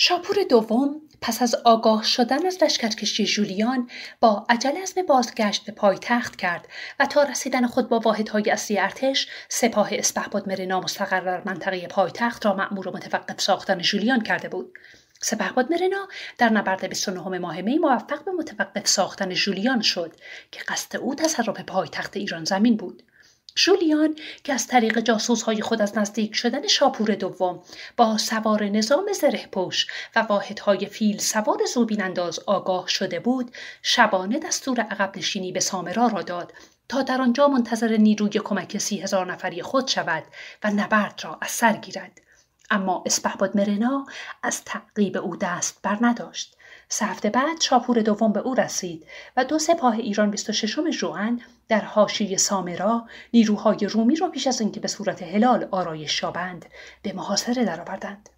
شاپور دوم پس از آگاه شدن از لشکرکشی جولیان با عجله عزم بازگشت به پایتخت کرد و تا رسیدن خود با واحدهای اصلی ارتش سپاه مرنا مستقر در منطقه پایتخت را مأمور و متوقف ساختن ژولیان کرده بود سپهباد مرنا در نبرد 29 ماه می موفق به متوقف ساختن جولیان شد که قصد او تصرف پایتخت ایران زمین بود جولیان که از طریق جاسوسهای خود از نزدیک شدن شاپور دوم با سوار نظام زره پوش و واحدهای فیل سوار زوبین انداز آگاه شده بود شبانه دستور عقب نشینی به سامرا را داد تا در آنجا منتظر نیروی کمک سی هزار نفری خود شود و نبرد را از سر گیرد اما اسپهباد مرنا از تعقیب او دست بر نداشت سه هفته بعد شاپور دوم به او رسید و دو سپاه ایران 26 جوان در حاشیه سامرا نیروهای رومی را پیش از اینکه به صورت هلال آرایش شابند به محاصره درآوردند.